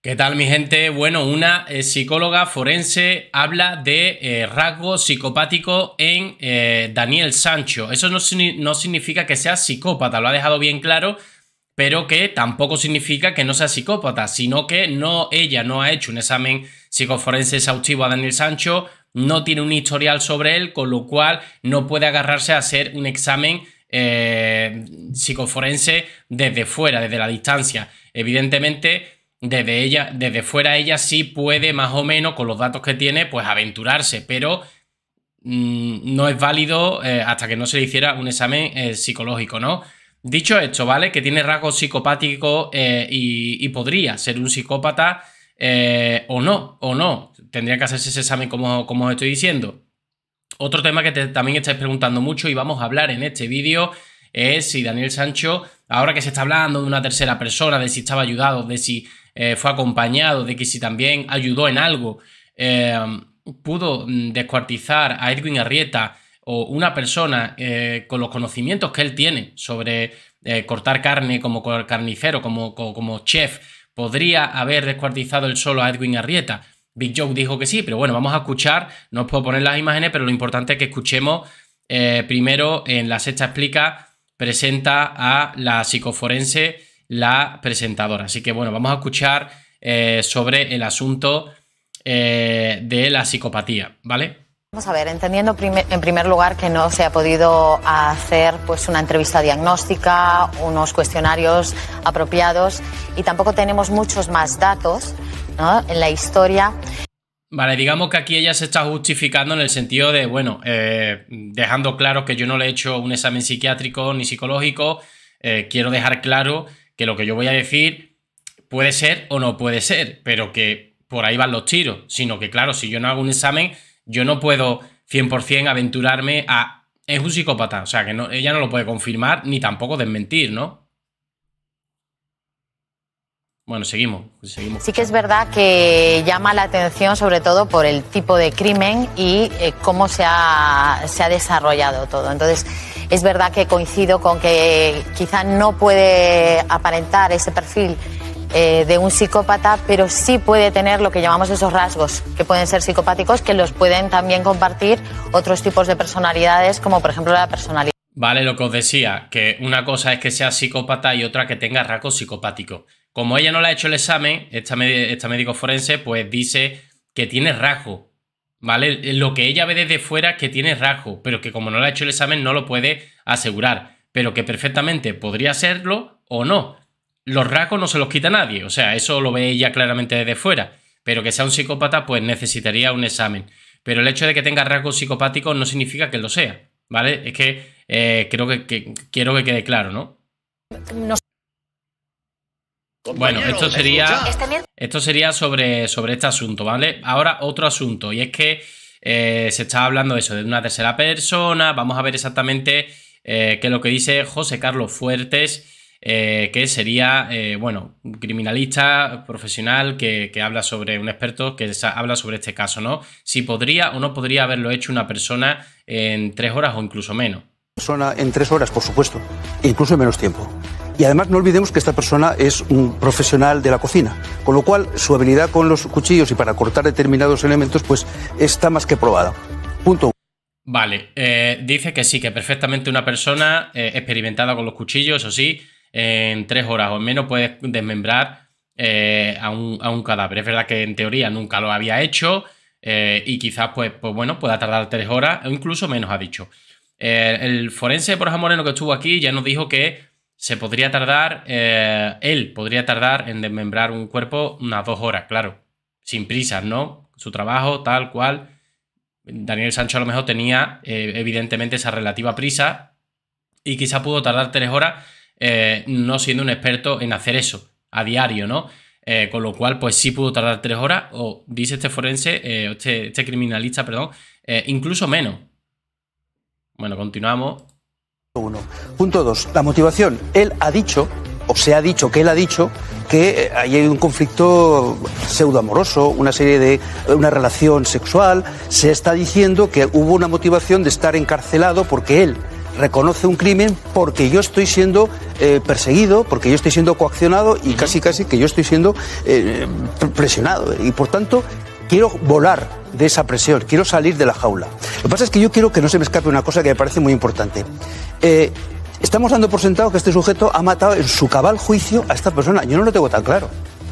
¿Qué tal mi gente? Bueno, una eh, psicóloga forense habla de eh, rasgo psicopático en eh, Daniel Sancho. Eso no, significa que sea psicópata, lo ha dejado bien claro, pero que tampoco significa que no sea psicópata, sino que no, ella no ha hecho un examen psicoforense exhaustivo a Daniel Sancho, no tiene un historial sobre él, con lo cual no puede agarrarse a hacer un examen psicoforense desde fuera, desde la distancia. Evidentemente desde ella, desde fuera ella sí puede más o menos con los datos que tiene, pues aventurarse, pero mm, no es válido eh, hasta que no se le hiciera un examen eh, psicológico, ¿no? Dicho esto, ¿vale? Que tiene rasgos psicopáticos eh, y, podría ser un psicópata o no, o no. Tendría que hacerse ese examen como, como os estoy diciendo. Otro tema que también estáis preguntando mucho y vamos a hablar en este vídeo es si Daniel Sancho, ahora que se está hablando de una tercera persona, de si estaba ayudado, de si eh, fue acompañado, de que si también ayudó en algo, eh, pudo mm, descuartizar a Edwin Arrieta o una persona eh, con los conocimientos que él tiene sobre cortar carne como carnicero, como, como, chef, podría haber descuartizado el solo a Edwin Arrieta. Big Joe dijo que sí, pero bueno, vamos a escuchar, no os puedo poner las imágenes, pero lo importante es que escuchemos primero en La Sexta Explica, presenta a la psicoforense la presentadora. Así que bueno, vamos a escuchar eh, sobre el asunto eh, de la psicopatía, ¿vale? Vamos a ver, entendiendo en primer lugar que no se ha podido hacer pues una entrevista diagnóstica, unos cuestionarios apropiados y tampoco tenemos muchos más datos en la historia. Vale, digamos que aquí ella se está justificando en el sentido de, bueno, eh, dejando claro que yo no le he hecho un examen psiquiátrico ni psicológico, quiero dejar claro que lo que yo voy a decir puede ser o no puede ser, pero que por ahí van los tiros, sino que claro, si yo no hago un examen, yo no puedo 100% aventurarme a... Es un psicópata, o sea que no, ella no lo puede confirmar ni tampoco desmentir, ¿no? Bueno, seguimos, Sí que es verdad que llama la atención sobre todo por el tipo de crimen y eh, cómo se ha, desarrollado todo. Entonces, es verdad que coincido con que quizá no puede aparentar ese perfil eh, de un psicópata, pero sí puede tener lo que llamamos esos rasgos, que pueden ser psicopáticos, que los pueden también compartir otros tipos de personalidades, como por ejemplo la personalidad. Vale, lo que os decía, que una cosa es que sea psicópata y otra que tenga rasgos psicopáticos. Como ella no le ha hecho el examen, esta, médico forense pues dice que tiene rasgo, ¿vale? Lo que ella ve desde fuera es que tiene rasgo, pero que como no le ha hecho el examen no lo puede asegurar, pero que perfectamente podría serlo o no. Los rasgos no se los quita nadie, o sea, eso lo ve ella claramente desde fuera, pero que sea un psicópata pues necesitaría un examen. Pero el hecho de que tenga rasgos psicopáticos no significa que lo sea, ¿vale? Es que eh, creo que, quiero que quede claro, ¿no? no bueno, esto sería, esto sería sobre, sobre este asunto, ¿vale? Ahora otro asunto, y es que eh, se está hablando eso, de una tercera persona, vamos a ver exactamente eh, qué es lo que dice José Carlos Fuertes, eh, que sería, bueno, un criminalista profesional que, habla sobre, un experto que habla sobre este caso, ¿no? Si podría o no podría haberlo hecho una persona en tres horas o incluso menos. Persona en tres horas, por supuesto, incluso en menos tiempo. Y además no olvidemos que esta persona es un profesional de la cocina, con lo cual su habilidad con los cuchillos y para cortar determinados elementos pues está más que probada. Punto. Vale, eh, dice que sí, que perfectamente una persona eh, experimentada con los cuchillos, o sí, en tres horas o menos puede desmembrar eh, a un, cadáver. Es verdad que en teoría nunca lo había hecho y quizás pues, pues bueno, pueda tardar tres horas o incluso menos, ha dicho. el forense de Borja Moreno que estuvo aquí ya nos dijo que se podría tardar, eh, él podría tardar en desmembrar un cuerpo unas dos horas, claro, sin prisas, ¿no? Su trabajo, tal cual. Daniel Sancho a lo mejor tenía eh, evidentemente esa relativa prisa y quizá pudo tardar tres horas eh, no siendo un experto en hacer eso a diario, ¿no? con lo cual, pues sí pudo tardar tres horas, o dice este forense, este, este, criminalista, perdón, incluso menos. Bueno, continuamos. Uno. Punto dos, la motivación. Él ha dicho, o se ha dicho que él ha dicho, que eh, hay un conflicto pseudoamoroso, una serie de. una relación sexual. Se está diciendo que hubo una motivación de estar encarcelado porque él reconoce un crimen porque yo estoy siendo eh, perseguido, porque yo estoy siendo coaccionado y casi casi que yo estoy siendo eh, presionado. Y por tanto, quiero volar de esa presión, quiero salir de la jaula. Lo que pasa es que yo quiero que no se me escape una cosa que me parece muy importante. Eh, estamos dando por sentado que este sujeto ha matado en su cabal juicio a esta persona. Yo no lo tengo tan claro.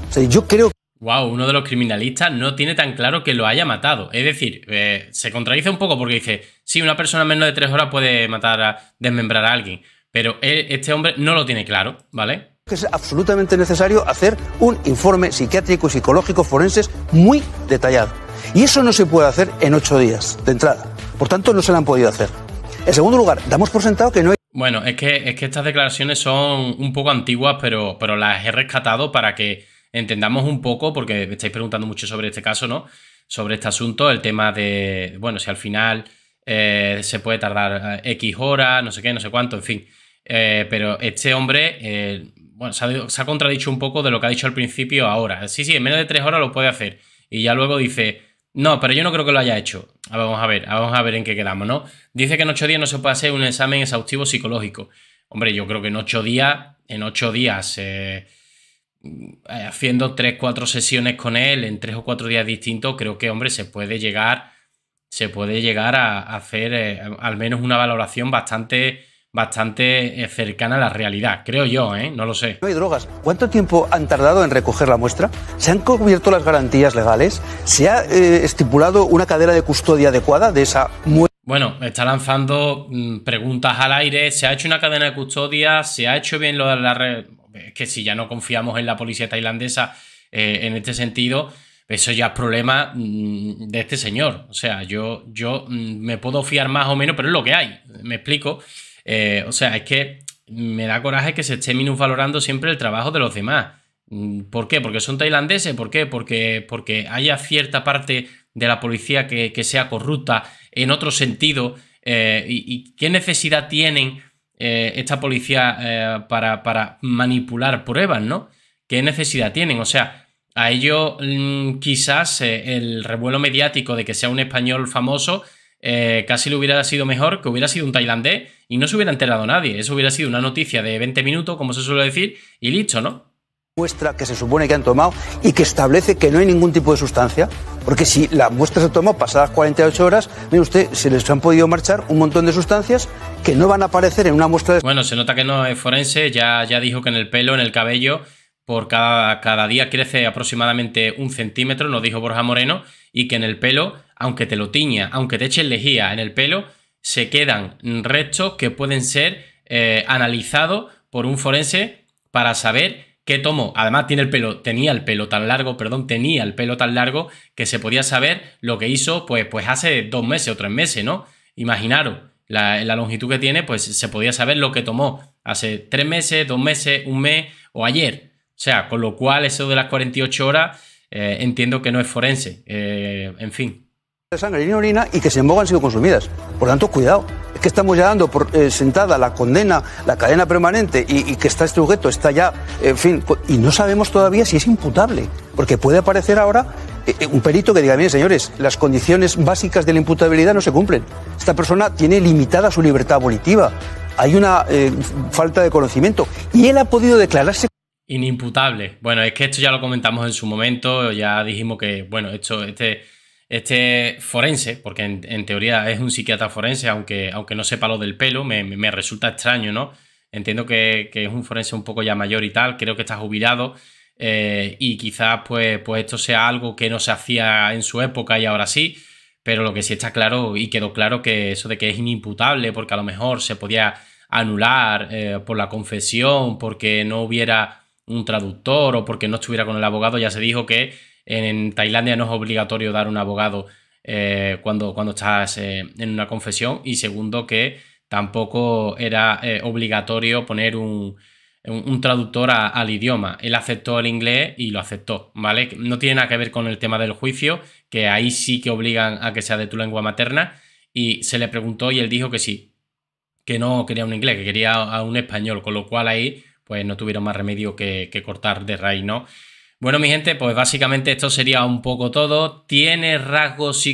O sea, yo creo Wow, uno de los criminalistas no tiene tan claro que lo haya matado. Es decir, eh, se contradice un poco porque dice, sí, una persona en menos de tres horas puede matar, a, desmembrar a alguien, pero este hombre no lo tiene claro, ¿vale? que es absolutamente necesario hacer un informe psiquiátrico y psicológico forenses muy detallado. Y eso no se puede hacer en ocho días de entrada. Por tanto, no se lo han podido hacer. En segundo lugar, damos por sentado que no hay... Bueno, es que, es que estas declaraciones son un poco antiguas, pero, pero las he rescatado para que entendamos un poco, porque me estáis preguntando mucho sobre este caso, ¿no? Sobre este asunto, el tema de, bueno, si al final eh, se puede tardar eh, X horas, no sé qué, no sé cuánto, en fin. Eh, pero este hombre bueno, se ha, contradicho un poco de lo que ha dicho al principio ahora. Sí, sí, en menos de tres horas lo puede hacer. Y ya luego dice, no, pero yo no creo que lo haya hecho. vamos a ver, vamos a ver en qué quedamos, ¿no? Dice que en ocho días no se puede hacer un examen exhaustivo psicológico. Hombre, yo creo que en ocho días, en ocho días, eh, eh, haciendo tres, cuatro sesiones con él en tres o cuatro días distintos, creo que, hombre, se puede llegar, se puede llegar a, hacer eh, al menos una valoración bastante bastante eh, cercana a la realidad, creo yo, ¿eh? no lo sé. No hay drogas. ¿Cuánto tiempo han tardado en recoger la muestra? ¿Se han cubierto las garantías legales? ¿Se ha eh, estipulado una cadena de custodia adecuada de esa muestra? Bueno, está lanzando mm, preguntas al aire. ¿Se ha hecho una cadena de custodia? ¿Se ha hecho bien lo de la que si ya no confiamos en la policía tailandesa eh, en este sentido, eso ya es problema mm, de este señor. O sea, yo, yo mm, me puedo fiar más o menos, pero es lo que hay. Me explico. Eh, o sea, es que me da coraje que se esté minusvalorando siempre el trabajo de los demás. Mm, ¿Por qué? ¿Porque son tailandeses? ¿Por qué? Porque, haya cierta parte de la policía que, sea corrupta en otro sentido. Eh, y, qué necesidad tienen eh, esta policía para, para, manipular pruebas, no? ¿Qué necesidad tienen? O sea, a ello mm, quizás el revuelo mediático de que sea un español famoso eh, casi le hubiera sido mejor que hubiera sido un tailandés y no se hubiera enterado nadie. Eso hubiera sido una noticia de 20 minutos, como se suele decir, y listo, ¿no? muestra que se supone que han tomado y que establece que no hay ningún tipo de sustancia. Porque si la muestra se tomó pasadas 48 horas, mire usted, se les han podido marchar un montón de sustancias que no van a aparecer en una muestra de... Bueno, se nota que no es forense, ya, ya dijo que en el pelo, en el cabello, por cada, cada día crece aproximadamente un centímetro, nos dijo Borja Moreno, y que en el pelo, aunque te lo tiña, aunque te echen lejía en el pelo, se quedan restos que pueden ser eh, analizados por un forense para saber qué tomó. Además, tiene el pelo, tenía el pelo tan largo, perdón, tenía el pelo tan largo que se podía saber lo que hizo, pues, pues hace dos meses o tres meses, ¿no? Imaginaros, la, la longitud que tiene, pues se podía saber lo que tomó hace tres meses, dos meses, un mes o ayer. O sea, con lo cual eso de las 48 horas eh, entiendo que no es forense. Eh, en fin. De sangre y orina y que sin embargo han sido consumidas. Por lo tanto, cuidado. Es que estamos ya dando por eh, sentada la condena, la cadena permanente y, que está este sujeto, está ya, en fin, pues, y no sabemos todavía si es imputable, porque puede aparecer ahora un perito que diga, miren señores, las condiciones básicas de la imputabilidad no se cumplen. Esta persona tiene limitada su libertad volitiva. Hay una falta de conocimiento. Y él ha podido declararse. Inimputable. Bueno, es que esto ya lo comentamos en su momento, ya dijimos que, bueno, esto, este, este forense, porque en, teoría es un psiquiatra forense, aunque, aunque no sepa lo del pelo, me, resulta extraño, ¿no? Entiendo que, es un forense un poco ya mayor y tal, creo que está jubilado eh, y quizás pues, pues esto sea algo que no se hacía en su época y ahora sí, pero lo que sí está claro y quedó claro que eso de que es inimputable porque a lo mejor se podía anular eh, por la confesión, porque no hubiera un traductor o porque no estuviera con el abogado. Ya se dijo que en, Tailandia no es obligatorio dar un abogado eh, cuando, cuando estás eh, en una confesión. Y segundo, que tampoco era eh, obligatorio poner un, traductor al idioma. Él aceptó el inglés y lo aceptó, ¿vale? No tiene nada que ver con el tema del juicio, que ahí sí que obligan a que sea de tu lengua materna. Y se le preguntó y él dijo que sí, que no quería un inglés, que quería a un español, con lo cual ahí pues no tuvieron más remedio que, cortar de raíz, ¿no? Bueno, mi gente, pues básicamente esto sería un poco todo. ¿Tiene rasgos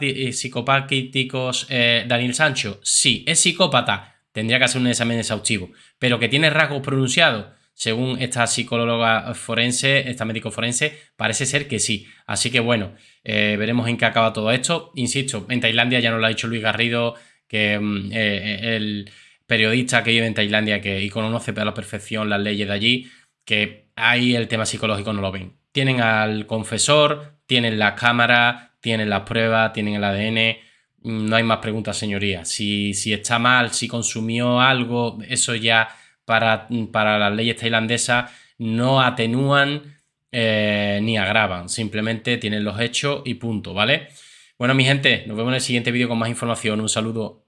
eh, psicopáticos eh, Daniel Sancho? Sí, es psicópata. Tendría que hacer un examen exhaustivo. Pero que tiene rasgos pronunciados, según esta psicóloga forense, esta médico forense, parece ser que sí. Así que bueno, eh, veremos en qué acaba todo esto. Insisto, en Tailandia ya nos lo ha dicho Luis Garrido, que mm, el periodista que vive en Tailandia que, y conoce a la perfección las leyes de allí, que ahí el tema psicológico no lo ven. Tienen al confesor, tienen la cámara, tienen las pruebas, tienen el ADN. Mm, no hay más preguntas, señoría. Si, si está mal, si consumió algo, eso ya para, para las leyes tailandesas no atenúan eh, ni agravan. Simplemente tienen los hechos y punto, ¿vale? Bueno, mi gente, nos vemos en el siguiente vídeo con más información. Un saludo.